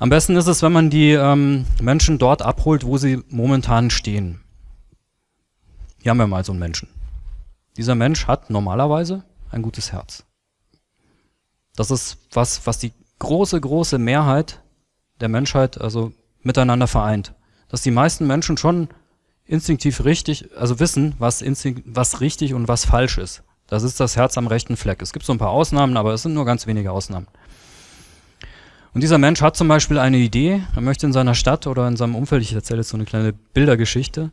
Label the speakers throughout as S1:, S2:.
S1: Am besten ist es, wenn man die ähm, Menschen dort abholt, wo sie momentan stehen. Hier haben wir mal so einen Menschen. Dieser Mensch hat normalerweise ein gutes Herz. Das ist was, was die große, große Mehrheit der Menschheit also miteinander vereint. Dass die meisten Menschen schon instinktiv richtig, also wissen, was, was richtig und was falsch ist. Das ist das Herz am rechten Fleck. Es gibt so ein paar Ausnahmen, aber es sind nur ganz wenige Ausnahmen. Und dieser Mensch hat zum Beispiel eine Idee, er möchte in seiner Stadt oder in seinem Umfeld, ich erzähle jetzt so eine kleine Bildergeschichte,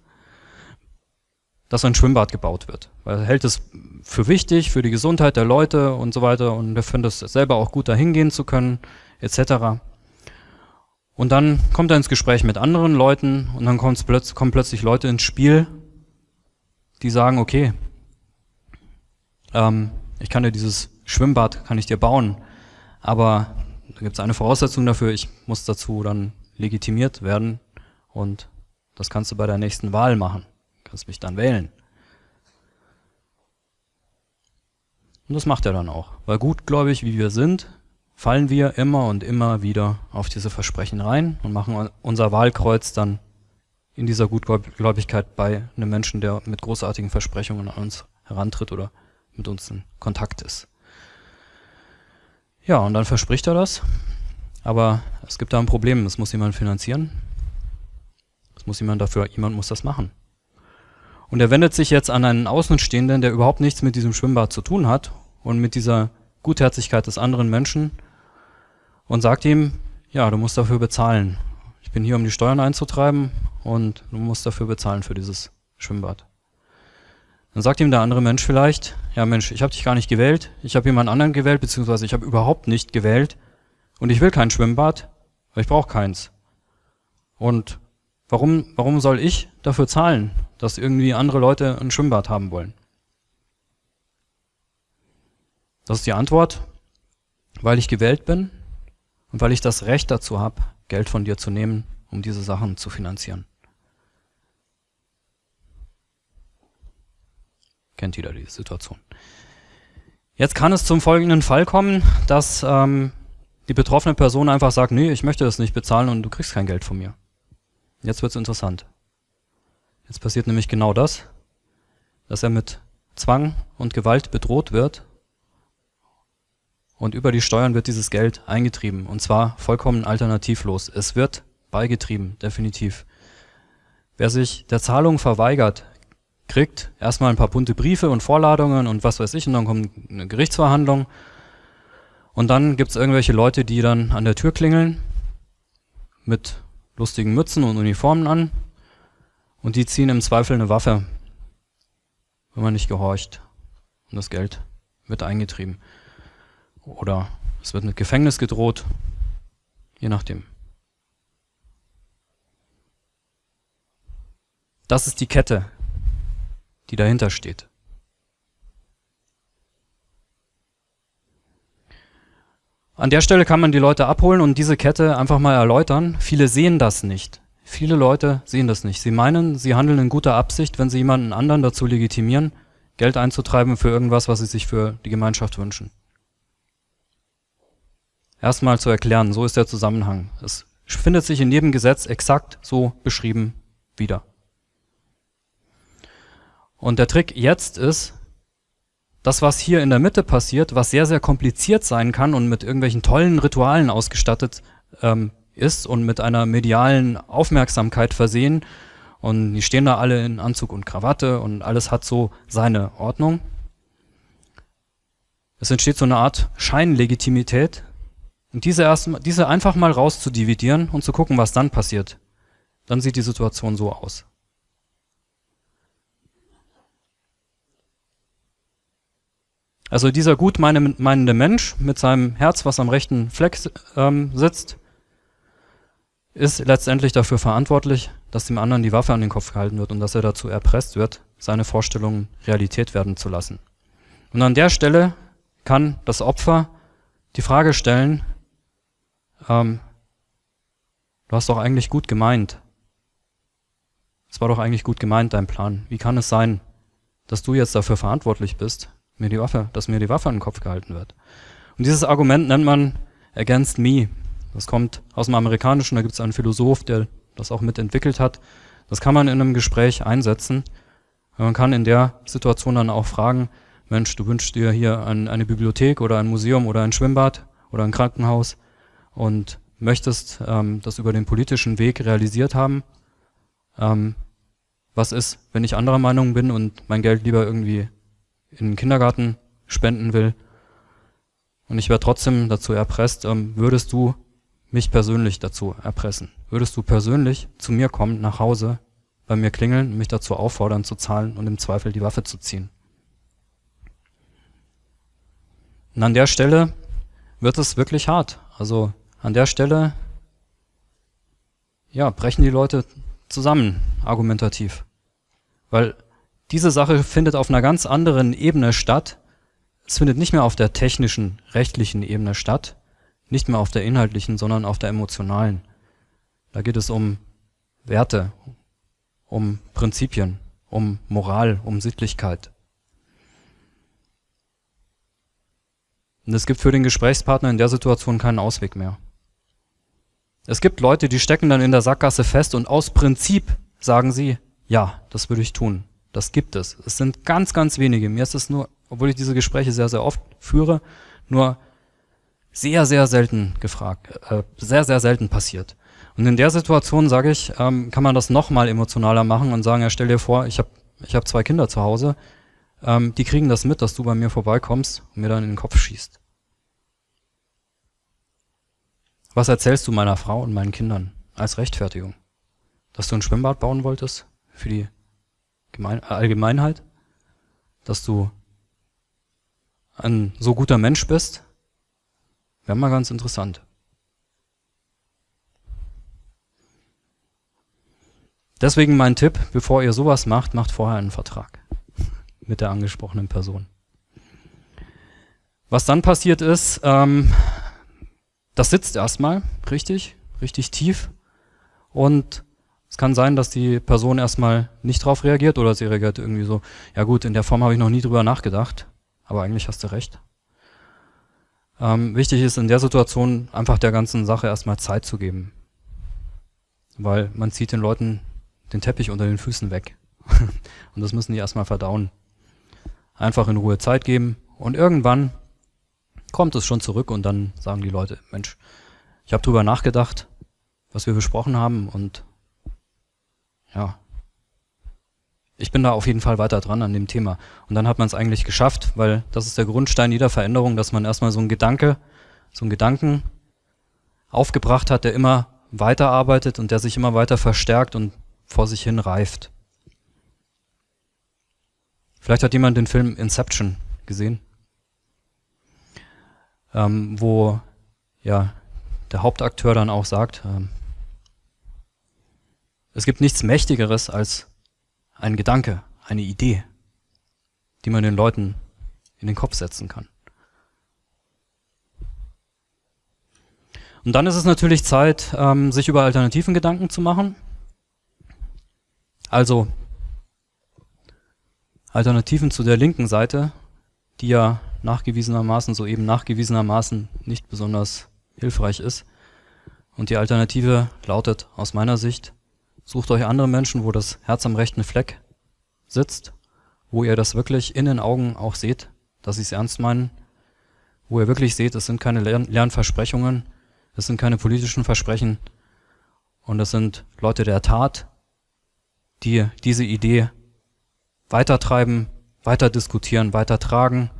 S1: dass ein Schwimmbad gebaut wird. Weil er hält es für wichtig, für die Gesundheit der Leute und so weiter und er findet es selber auch gut, da hingehen zu können, etc. Und dann kommt er ins Gespräch mit anderen Leuten und dann plötz kommen plötzlich Leute ins Spiel, die sagen, okay, ähm, ich kann dir dieses Schwimmbad, kann ich dir bauen, aber da gibt es eine Voraussetzung dafür, ich muss dazu dann legitimiert werden und das kannst du bei der nächsten Wahl machen. Du kannst mich dann wählen. Und das macht er dann auch. Weil gutgläubig, wie wir sind, fallen wir immer und immer wieder auf diese Versprechen rein und machen unser Wahlkreuz dann in dieser Gutgläubigkeit bei einem Menschen, der mit großartigen Versprechungen an uns herantritt oder mit uns in Kontakt ist. Ja, und dann verspricht er das. Aber es gibt da ein Problem. Das muss jemand finanzieren. Das muss jemand dafür, jemand muss das machen. Und er wendet sich jetzt an einen Außenstehenden, der überhaupt nichts mit diesem Schwimmbad zu tun hat und mit dieser Gutherzigkeit des anderen Menschen und sagt ihm, ja, du musst dafür bezahlen. Ich bin hier, um die Steuern einzutreiben und du musst dafür bezahlen für dieses Schwimmbad. Dann sagt ihm der andere Mensch vielleicht, ja Mensch, ich habe dich gar nicht gewählt, ich habe jemand anderen gewählt, beziehungsweise ich habe überhaupt nicht gewählt und ich will kein Schwimmbad, weil ich brauche keins. Und warum, warum soll ich dafür zahlen, dass irgendwie andere Leute ein Schwimmbad haben wollen? Das ist die Antwort, weil ich gewählt bin und weil ich das Recht dazu habe, Geld von dir zu nehmen, um diese Sachen zu finanzieren. Kennt jeder die Situation. Jetzt kann es zum folgenden Fall kommen, dass ähm, die betroffene Person einfach sagt, nee, ich möchte das nicht bezahlen und du kriegst kein Geld von mir. Jetzt wird's interessant. Jetzt passiert nämlich genau das, dass er mit Zwang und Gewalt bedroht wird und über die Steuern wird dieses Geld eingetrieben und zwar vollkommen alternativlos. Es wird beigetrieben, definitiv. Wer sich der Zahlung verweigert, kriegt erstmal ein paar bunte Briefe und Vorladungen und was weiß ich, und dann kommt eine Gerichtsverhandlung. Und dann gibt's irgendwelche Leute, die dann an der Tür klingeln mit lustigen Mützen und Uniformen an und die ziehen im Zweifel eine Waffe, wenn man nicht gehorcht. Und das Geld wird eingetrieben. Oder es wird mit Gefängnis gedroht, je nachdem. Das ist die Kette, die dahinter steht. An der Stelle kann man die Leute abholen und diese Kette einfach mal erläutern. Viele sehen das nicht. Viele Leute sehen das nicht. Sie meinen, sie handeln in guter Absicht, wenn sie jemanden anderen dazu legitimieren, Geld einzutreiben für irgendwas, was sie sich für die Gemeinschaft wünschen. Erstmal zu erklären, so ist der Zusammenhang. Es findet sich in jedem Gesetz exakt so beschrieben wieder. Und der Trick jetzt ist, das, was hier in der Mitte passiert, was sehr, sehr kompliziert sein kann und mit irgendwelchen tollen Ritualen ausgestattet ähm, ist und mit einer medialen Aufmerksamkeit versehen. Und die stehen da alle in Anzug und Krawatte und alles hat so seine Ordnung. Es entsteht so eine Art Scheinlegitimität. Und diese, erst, diese einfach mal rauszudividieren und zu gucken, was dann passiert. Dann sieht die Situation so aus. Also dieser gut meinende Mensch mit seinem Herz, was am rechten Fleck ähm, sitzt, ist letztendlich dafür verantwortlich, dass dem anderen die Waffe an den Kopf gehalten wird und dass er dazu erpresst wird, seine Vorstellungen Realität werden zu lassen. Und an der Stelle kann das Opfer die Frage stellen, ähm, du hast doch eigentlich gut gemeint. Es war doch eigentlich gut gemeint, dein Plan. Wie kann es sein, dass du jetzt dafür verantwortlich bist, mir die Waffe, dass mir die Waffe an den Kopf gehalten wird. Und dieses Argument nennt man against me. Das kommt aus dem Amerikanischen, da gibt es einen Philosoph, der das auch mitentwickelt hat. Das kann man in einem Gespräch einsetzen. Man kann in der Situation dann auch fragen, Mensch, du wünschst dir hier ein, eine Bibliothek oder ein Museum oder ein Schwimmbad oder ein Krankenhaus und möchtest ähm, das über den politischen Weg realisiert haben. Ähm, was ist, wenn ich anderer Meinung bin und mein Geld lieber irgendwie in den Kindergarten spenden will. Und ich werde trotzdem dazu erpresst, ähm, würdest du mich persönlich dazu erpressen? Würdest du persönlich zu mir kommen, nach Hause, bei mir klingeln, mich dazu auffordern zu zahlen und im Zweifel die Waffe zu ziehen? Und an der Stelle wird es wirklich hart. Also an der Stelle, ja, brechen die Leute zusammen, argumentativ. Weil diese Sache findet auf einer ganz anderen Ebene statt. Es findet nicht mehr auf der technischen, rechtlichen Ebene statt, nicht mehr auf der inhaltlichen, sondern auf der emotionalen. Da geht es um Werte, um Prinzipien, um Moral, um Sittlichkeit. Und es gibt für den Gesprächspartner in der Situation keinen Ausweg mehr. Es gibt Leute, die stecken dann in der Sackgasse fest und aus Prinzip sagen sie, ja, das würde ich tun. Das gibt es. Es sind ganz, ganz wenige. Mir ist es nur, obwohl ich diese Gespräche sehr, sehr oft führe, nur sehr, sehr selten gefragt, äh, sehr, sehr selten passiert. Und in der Situation, sage ich, ähm, kann man das nochmal emotionaler machen und sagen, ja, stell dir vor, ich habe ich hab zwei Kinder zu Hause, ähm, die kriegen das mit, dass du bei mir vorbeikommst und mir dann in den Kopf schießt. Was erzählst du meiner Frau und meinen Kindern als Rechtfertigung? Dass du ein Schwimmbad bauen wolltest für die Allgemeinheit, dass du ein so guter Mensch bist, wäre mal ganz interessant. Deswegen mein Tipp, bevor ihr sowas macht, macht vorher einen Vertrag mit der angesprochenen Person. Was dann passiert ist, ähm, das sitzt erstmal richtig, richtig tief und es kann sein, dass die Person erstmal nicht drauf reagiert oder sie reagiert irgendwie so, ja gut, in der Form habe ich noch nie drüber nachgedacht, aber eigentlich hast du recht. Ähm, wichtig ist in der Situation einfach der ganzen Sache erstmal Zeit zu geben, weil man zieht den Leuten den Teppich unter den Füßen weg und das müssen die erstmal verdauen. Einfach in Ruhe Zeit geben und irgendwann kommt es schon zurück und dann sagen die Leute, Mensch, ich habe drüber nachgedacht, was wir besprochen haben und ja, ich bin da auf jeden Fall weiter dran an dem Thema. Und dann hat man es eigentlich geschafft, weil das ist der Grundstein jeder Veränderung, dass man erstmal so einen Gedanke, so einen Gedanken aufgebracht hat, der immer weiterarbeitet und der sich immer weiter verstärkt und vor sich hin reift. Vielleicht hat jemand den Film Inception gesehen, ähm, wo ja der Hauptakteur dann auch sagt, ähm, es gibt nichts Mächtigeres als ein Gedanke, eine Idee, die man den Leuten in den Kopf setzen kann. Und dann ist es natürlich Zeit, ähm, sich über alternativen Gedanken zu machen. Also Alternativen zu der linken Seite, die ja nachgewiesenermaßen, soeben nachgewiesenermaßen nicht besonders hilfreich ist. Und die Alternative lautet aus meiner Sicht Sucht euch andere Menschen, wo das Herz am rechten Fleck sitzt, wo ihr das wirklich in den Augen auch seht, dass sie es ernst meinen, wo ihr wirklich seht, es sind keine Lernversprechungen, es sind keine politischen Versprechen und es sind Leute der Tat, die diese Idee weitertreiben, weiter diskutieren, weitertragen,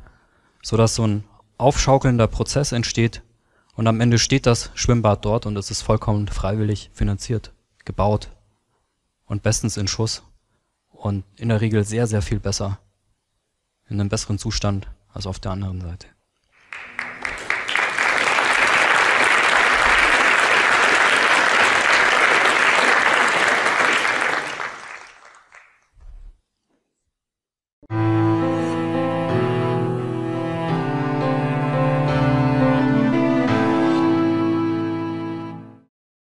S1: sodass so ein aufschaukelnder Prozess entsteht und am Ende steht das Schwimmbad dort und es ist vollkommen freiwillig finanziert, gebaut und bestens in Schuss und in der Regel sehr, sehr viel besser, in einem besseren Zustand als auf der anderen Seite.